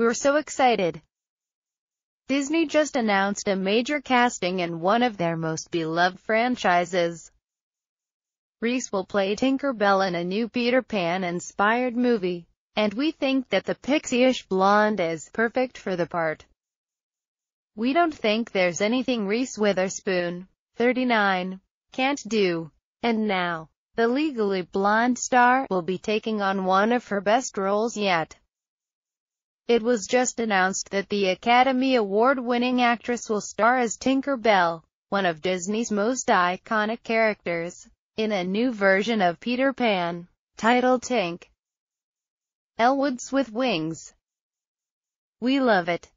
We were so excited. Disney just announced a major casting in one of their most beloved franchises. Reese will play Tinker Bell in a new Peter Pan-inspired movie, and we think that the pixie-ish blonde is perfect for the part. We don't think there's anything Reese Witherspoon, 39, can't do. And now, the legally blonde star will be taking on one of her best roles yet. It was just announced that the Academy Award-winning actress will star as Tinker Bell, one of Disney's most iconic characters, in a new version of Peter Pan, titled Tink. Elwoods with Wings. We love it.